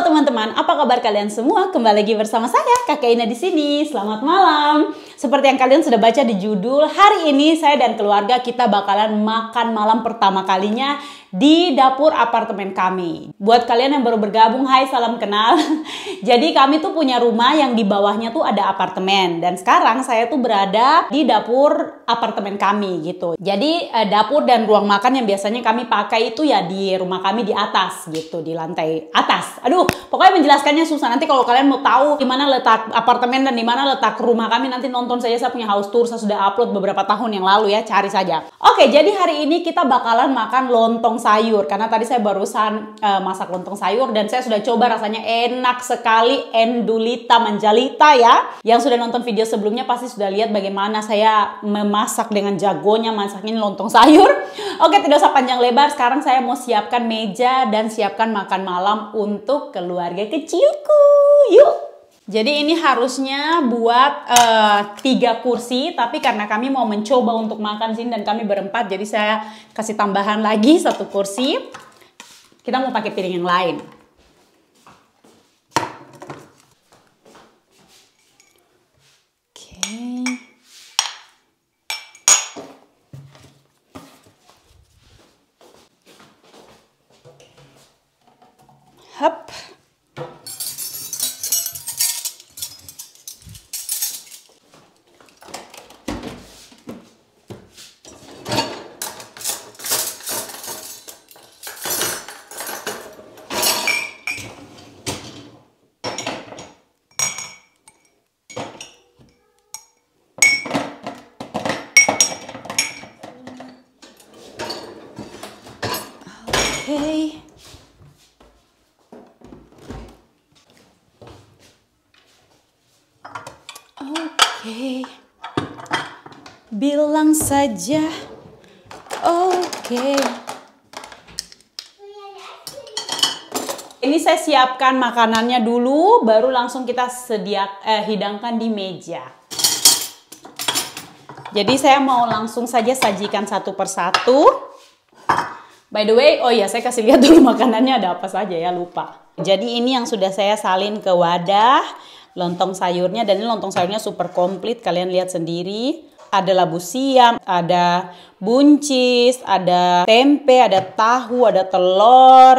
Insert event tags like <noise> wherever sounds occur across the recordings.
teman-teman, apa kabar kalian semua? Kembali lagi bersama saya, Kakak Ina di sini. Selamat malam. Seperti yang kalian sudah baca di judul, hari ini saya dan keluarga kita bakalan makan malam pertama kalinya di dapur apartemen kami. Buat kalian yang baru bergabung, hai salam kenal. <laughs> Jadi kami tuh punya rumah yang di bawahnya tuh ada apartemen dan sekarang saya tuh berada di dapur apartemen kami gitu. Jadi eh, dapur dan ruang makan yang biasanya kami pakai itu ya di rumah kami di atas gitu, di lantai atas. Aduh, pokoknya menjelaskannya susah. Nanti kalau kalian mau tahu di mana letak apartemen dan di mana letak rumah kami nanti nonton tonton saja saya punya house tour, saya sudah upload beberapa tahun yang lalu ya, cari saja. Oke, jadi hari ini kita bakalan makan lontong sayur, karena tadi saya barusan uh, masak lontong sayur dan saya sudah coba rasanya enak sekali, endulita menjalita ya. Yang sudah nonton video sebelumnya pasti sudah lihat bagaimana saya memasak dengan jagonya masakin lontong sayur. Oke, tidak usah panjang lebar, sekarang saya mau siapkan meja dan siapkan makan malam untuk keluarga kecilku. Yuk! Jadi ini harusnya buat eh, tiga kursi, tapi karena kami mau mencoba untuk makan sini dan kami berempat, jadi saya kasih tambahan lagi satu kursi. Kita mau pakai piring yang lain. bilang saja oke. Okay. Ini saya siapkan makanannya dulu, baru langsung kita sedia eh, hidangkan di meja. Jadi saya mau langsung saja sajikan satu persatu. By the way, oh ya saya kasih lihat dulu <laughs> makanannya ada apa saja ya lupa. Jadi ini yang sudah saya salin ke wadah lontong sayurnya dan ini lontong sayurnya super komplit kalian lihat sendiri ada labu siam, ada buncis, ada tempe, ada tahu, ada telur.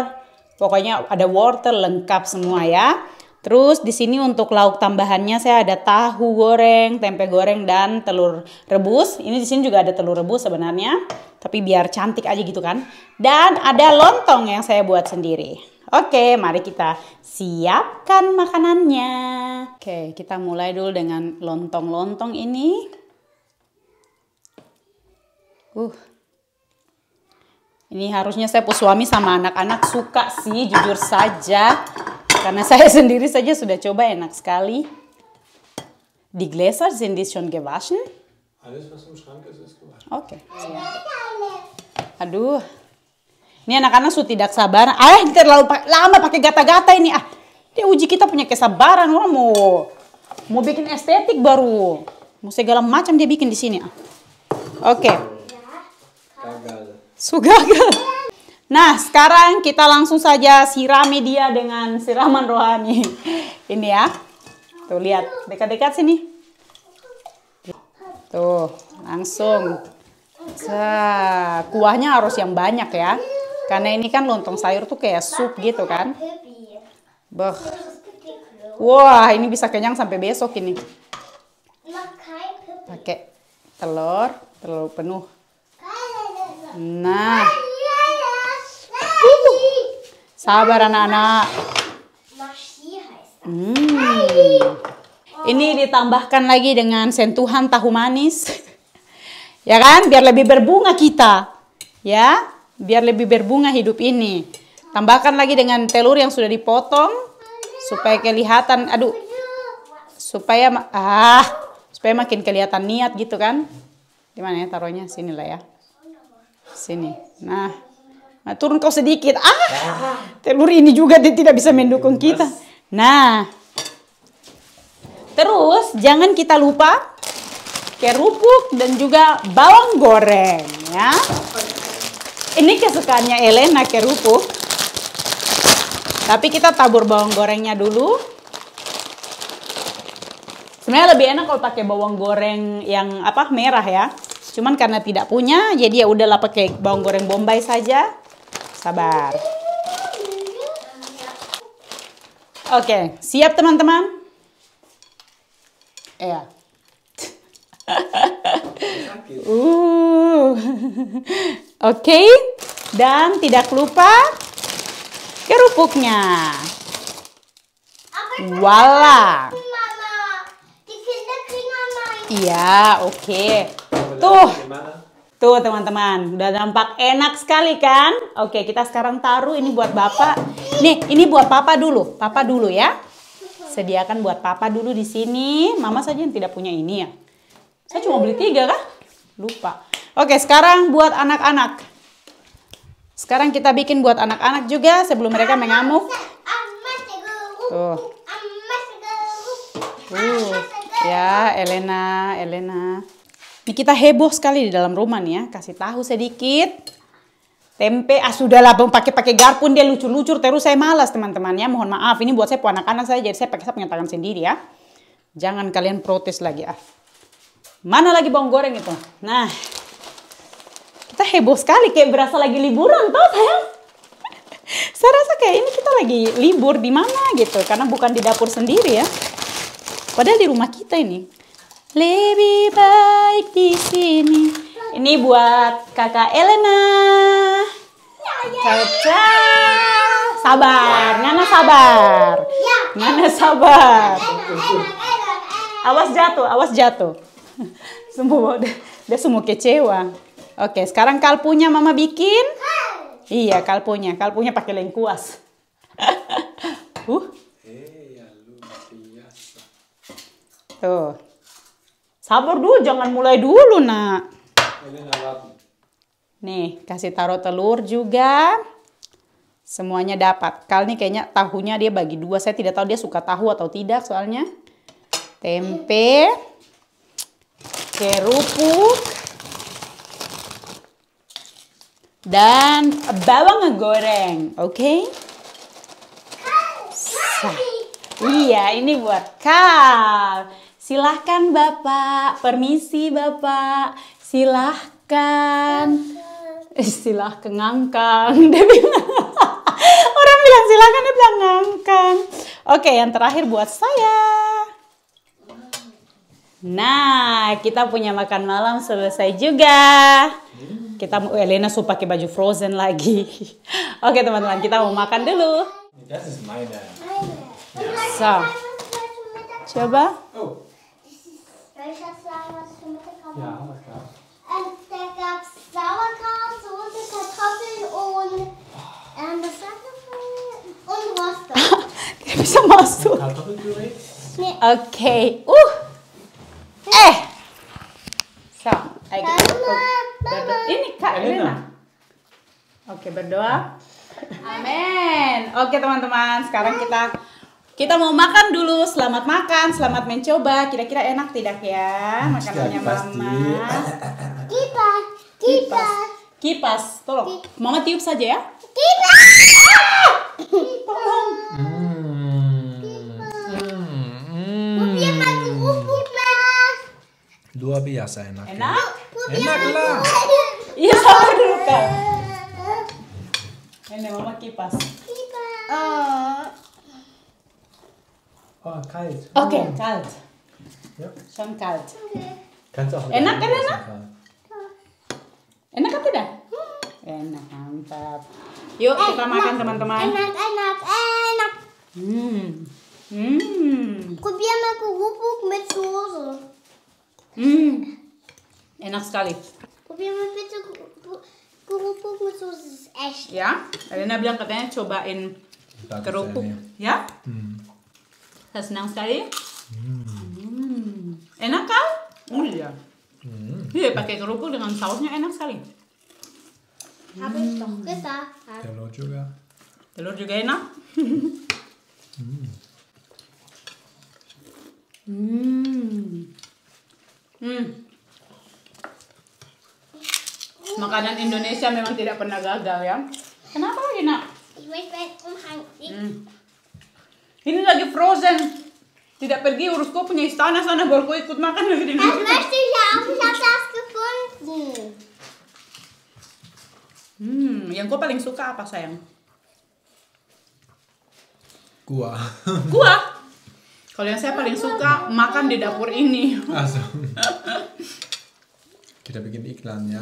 Pokoknya ada wortel lengkap semua ya. Terus di sini untuk lauk tambahannya saya ada tahu goreng, tempe goreng dan telur rebus. Ini di sini juga ada telur rebus sebenarnya, tapi biar cantik aja gitu kan. Dan ada lontong yang saya buat sendiri. Oke, mari kita siapkan makanannya. Oke, kita mulai dulu dengan lontong-lontong ini. Uh. Ini harusnya saya pun suami sama anak-anak suka sih jujur saja. Karena <laughs> saya sendiri saja sudah coba enak sekali. Di Gläser sind die schon gewaschen? Alles was im Schrank ist, ist Oke. Okay. Aduh. Ini anak-anak sudah tidak sabar. Ah, terlalu pa lama pakai gata-gata ini. Ah, dia uji kita punya kesabaran loh mau mau bikin estetik baru. Mau segala macam dia bikin di sini. Ah. Oke. Okay sugagal Nah, sekarang kita langsung saja sirami dia dengan siraman rohani. Ini ya. Tuh, lihat. Dekat-dekat sini. Tuh, langsung. kuahnya harus yang banyak ya. Karena ini kan lontong sayur tuh kayak sup gitu kan. Beh. Wah, ini bisa kenyang sampai besok ini. Pakai telur, telur penuh. Nah. Sabar anak-anak. Hmm. Ini ditambahkan lagi dengan sentuhan tahu manis. <laughs> ya kan? Biar lebih berbunga kita. Ya? Biar lebih berbunga hidup ini. Tambahkan lagi dengan telur yang sudah dipotong supaya kelihatan aduh supaya ah supaya makin kelihatan niat gitu kan. Di mana ya taruhnya? Sinilah ya. Sini. Nah. nah turun kau sedikit. Ah, telur ini juga dia tidak bisa mendukung kita. Nah. Terus jangan kita lupa kerupuk dan juga bawang goreng ya. Ini kesukaannya Elena kerupuk. Tapi kita tabur bawang gorengnya dulu. Sebenarnya lebih enak kalau pakai bawang goreng yang apa merah ya. Cuman karena tidak punya, jadi ya udahlah pakai bawang goreng bombay saja. Sabar. Oke, okay, siap teman-teman? Ya. Yeah. <laughs> Uh. Oke. Okay. Dan tidak lupa kerupuknya. Wala. Iya, oke. Okay. Tuh. Tuh teman-teman, udah nampak enak sekali kan? Oke, kita sekarang taruh ini buat Bapak. Nih, ini buat Papa dulu. Papa dulu ya. Sediakan buat Papa dulu di sini. Mama saja yang tidak punya ini ya. Saya cuma beli tiga kah? Lupa. Oke, sekarang buat anak-anak. Sekarang kita bikin buat anak-anak juga sebelum mereka mengamuk. Tuh. Uh. Ya, Elena, Elena. Ini kita heboh sekali di dalam rumah nih ya. Kasih tahu sedikit. Tempe, ah sudahlah bang pakai-pakai garpun dia lucu lucu terus saya malas teman-teman ya. Mohon maaf ini buat saya anak-anak saya jadi saya pakai saya tangan sendiri ya. Jangan kalian protes lagi ah. Mana lagi bawang goreng itu? Nah, kita heboh sekali kayak berasa lagi liburan tau sayang. <laughs> saya rasa kayak ini kita lagi libur di mana gitu karena bukan di dapur sendiri ya. Padahal di rumah kita ini. Lebih baik di sini. Ini buat kakak Elena. Ya, ya, ya. Ciao, ciao. Sabar, Nana sabar. Nana sabar. Awas jatuh, awas jatuh. <laughs> Semua dia, dia semua kecewa. Oke, sekarang kalpunya mama bikin. Iya, kalpunya. Kalpunya pakai lengkuas. <laughs> uh. Eh, Tuh. Sabar dulu, jangan mulai dulu, nak. Nih, kasih taruh telur juga. Semuanya dapat. Kali ini kayaknya tahunya dia bagi dua. Saya tidak tahu dia suka tahu atau tidak soalnya. Tempe. Kerupuk. Dan bawang goreng. Oke. Okay? Iya, ini buat Kal. Silahkan Bapak, permisi Bapak, silahkan. Eh, silahkan ngangkang, <laughs> dia bilang. Orang bilang silahkan, dia bilang ngangkang. Oke, yang terakhir buat saya. Nah, kita punya makan malam selesai juga. Kita mau eh, Elena suka pakai baju frozen lagi. <laughs> Oke, teman-teman, kita mau makan dulu. So, coba. Oh. bisa masuk. Oke, okay. uh, eh, so, I get Ini kak Elena. Oke okay, berdoa. Amin. Oke okay, teman-teman, sekarang kita kita mau makan dulu. Selamat makan, selamat mencoba. Kira-kira enak tidak ya makanannya iya, mama? Kipas, kipas, kipas. Tolong, mama tiup saja ya. Kipas. Ah! Tolong. Hmm. dua biasa enak. Enak? Enak lah. Iya sama dulu kan. Ini mama kipas. Kipas. Oh. Oh, kalt. Oke, okay, hmm. kalt. Ja. Schon kalt. Okay. Kannst auch enak kan enak? Enak apa tidak? Hmm. Enak, mantap. Yuk enak, eh, kita makan teman-teman. Enak, enak, enak. Hmm. Hmm. Probier mal Kuckuck mit Soße. Enak sekali. Kerupuk mit eh, Ya, Elena bilang katanya cobain kerupuk. Ya? Hmm. Saya senang sekali. Hmm. hmm. Enak kan? Oh iya. Hmm. Iya, pakai kerupuk dengan sausnya enak sekali. Hmm. Telur juga. Telur juga enak. hmm. Hmm. Hmm. Makanan Indonesia memang tidak pernah gagal ya. Kenapa lagi nak? Um, hmm. Ini lagi frozen. Tidak pergi kau punya istana sana baru kau ikut makan lagi di sini. Ya, hmm, yang kau paling suka apa sayang? Gua. Gua? <laughs> Kalau yang saya paling suka makan di dapur ini. Asum. <laughs> Kita bikin iklannya.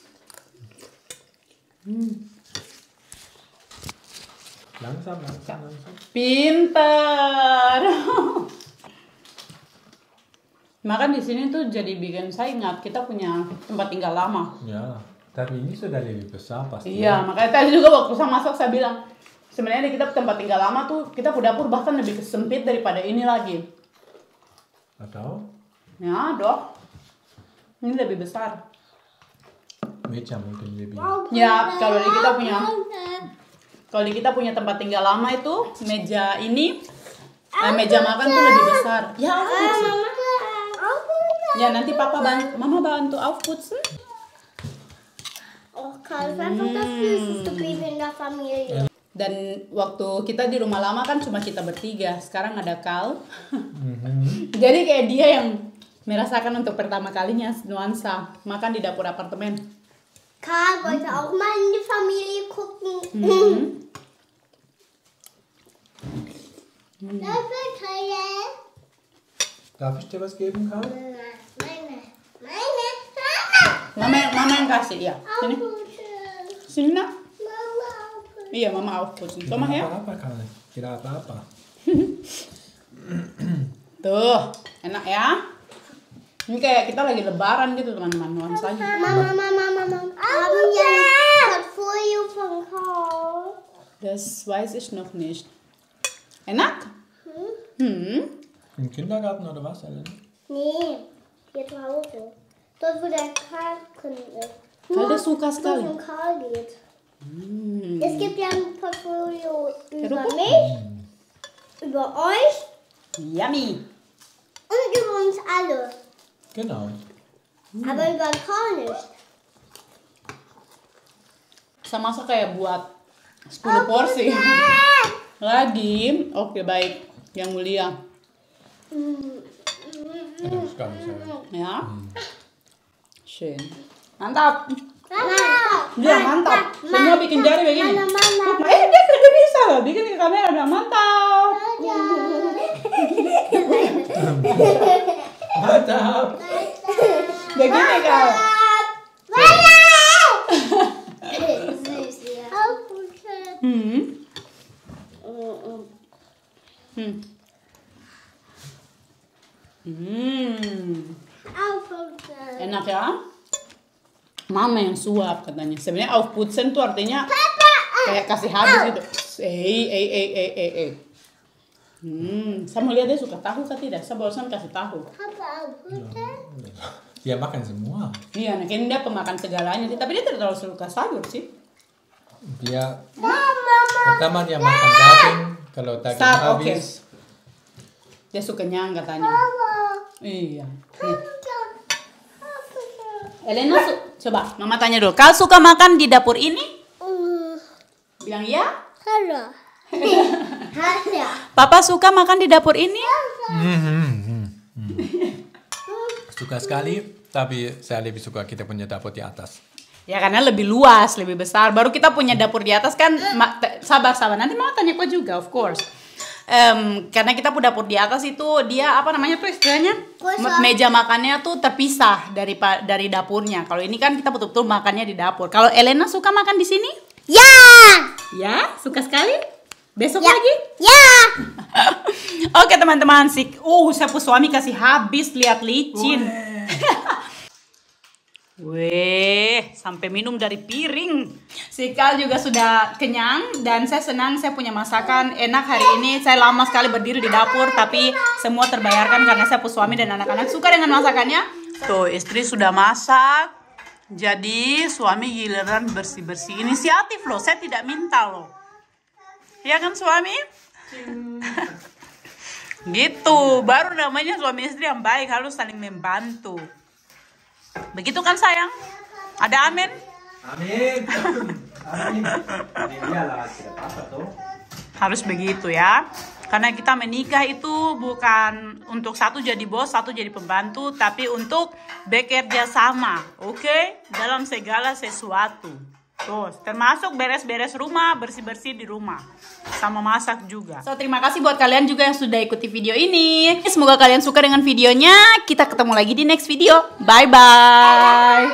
Hmm. Langsam, langsam, langsam. Pinter. Makan di sini tuh jadi bikin saya ingat kita punya tempat tinggal lama. Ya, tapi ini sudah lebih besar pasti. Iya, ya. makanya tadi juga waktu saya masak saya bilang sebenarnya kita tempat tinggal lama tuh kita ke dapur bahkan lebih sempit daripada ini lagi. Atau? Ya, dok. Ini lebih besar. Ya, kalau di kita punya kalau di kita punya tempat tinggal lama itu meja ini eh, meja makan tuh lebih besar. Ya, aku sih. Ah, ya, nanti papa bantu, mama bantu Aku sih. Oh, kalau hmm. Dan waktu kita di rumah lama kan cuma kita bertiga. Sekarang ada Kal. Mhm. Jadi kayak dia yang merasakan untuk pertama kalinya nuansa makan di dapur apartemen. Karl wollte mhm. auch mal in die Familie gucken. Mhm. mhm. mhm. Darf ich dir was geben, Karl? Meine, meine, meine, Mama. Mama, Mama in Gasse, ja. Sinna? Mama aufputzen. Ja, Mama aufputzen. Komm mal her. Papa, Karl. Genau, Papa. <laughs> so, na, ja. Ini kayak kita lagi lebaran gitu teman-teman nuansanya. Mama, mama, mama, mama. Haben wir Portfolio von Karl? Das weiß ich noch nicht. Enak? Hm? hm? Im Kindergarten oder was, Ellen? Nee, hier zu Hause. Dort, wo der Karl drin ist. Weil das so Kaskal. um Karl geht. Hm. Es gibt ja ein Portfolio über mich, hm. über euch. Yummy. Und über uns alle. Genau. Hm. Aber über Korn nicht. Sama-sama kayak buat 10 oh, porsi. <laughs> Lagi. Oke, okay, baik. Yang mulia. Hmm. sekali Ya. Hmm. Schön. Mantap. Mantap. Dia mantap. Semua bikin jari begini. Mantap. Eh, dia kerja bisa loh. Bikin ke kamera udah mantap. <laughs> <laughs> Mantap. Begini kau. Hmm. Hmm. Hmm. Enak ya? Mama yang suap katanya. Sebenarnya aufputzen tuh artinya Papa, eh, kayak kasih habis gitu. Eh, eh, eh, eh, eh, eh. Hmm, sama lihat dia suka tahu atau kan tidak? Saya bosan kasih tahu. Apa aku <laughs> Dia makan semua. Iya, nah, dia pemakan segalanya. Tapi dia tidak terlalu suka sayur sih. Dia Mama, pertama dia makan daging kalau daging Sa habis. Okay. Dia suka nyang katanya. Iya. Nih. Elena coba mama tanya dulu. Kau suka makan di dapur ini? Uh. Bilang ya. Halo. <laughs> Papa suka makan di dapur ini? Hmm, hmm, hmm, hmm, suka sekali, tapi saya lebih suka kita punya dapur di atas. Ya karena lebih luas, lebih besar. Baru kita punya dapur di atas kan sabar-sabar. Nanti mau tanya kok juga, of course. Um, karena kita punya dapur di atas itu dia apa namanya tuh istilahnya meja makannya tuh terpisah dari dari dapurnya. Kalau ini kan kita betul-betul makannya di dapur. Kalau Elena suka makan di sini? Ya. Ya, suka sekali. Besok ya. lagi? Ya. <laughs> Oke teman-teman, sih. uh saya suami kasih habis lihat licin. Weh, sampai minum dari piring. Sikal juga sudah kenyang dan saya senang saya punya masakan enak hari ini. Saya lama sekali berdiri di dapur tapi semua terbayarkan karena saya suami dan anak-anak suka dengan masakannya. Tuh, istri sudah masak. Jadi suami giliran bersih-bersih inisiatif loh. Saya tidak minta loh ya kan suami gitu baru namanya suami istri yang baik harus saling membantu begitu kan sayang ada amin amin amin, harus begitu ya karena kita menikah itu bukan untuk satu jadi bos, satu jadi pembantu, tapi untuk bekerja sama, oke? Okay? Dalam segala sesuatu. Terus, termasuk beres-beres rumah, bersih-bersih di rumah. Sama masak juga. So, terima kasih buat kalian juga yang sudah ikuti video ini. Semoga kalian suka dengan videonya. Kita ketemu lagi di next video. Bye-bye.